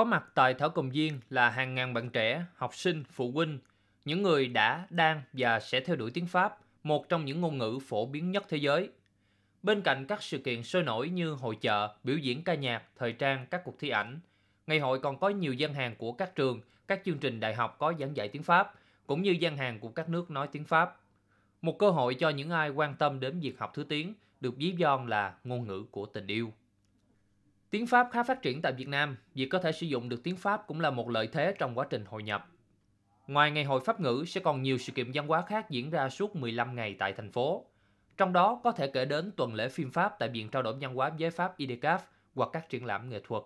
Có mặt tại Thảo Cầm Viên là hàng ngàn bạn trẻ, học sinh, phụ huynh, những người đã, đang và sẽ theo đuổi tiếng Pháp, một trong những ngôn ngữ phổ biến nhất thế giới. Bên cạnh các sự kiện sôi nổi như hội chợ, biểu diễn ca nhạc, thời trang, các cuộc thi ảnh, ngày hội còn có nhiều gian hàng của các trường, các chương trình đại học có giảng dạy tiếng Pháp, cũng như gian hàng của các nước nói tiếng Pháp. Một cơ hội cho những ai quan tâm đến việc học thứ tiếng được ví von là ngôn ngữ của tình yêu. Tiếng Pháp khá phát triển tại Việt Nam, việc có thể sử dụng được tiếng Pháp cũng là một lợi thế trong quá trình hội nhập. Ngoài ngày hội Pháp ngữ sẽ còn nhiều sự kiện văn hóa khác diễn ra suốt 15 ngày tại thành phố. Trong đó có thể kể đến tuần lễ phim Pháp tại Viện trao đổi văn hóa với Pháp IDECAF hoặc các triển lãm nghệ thuật.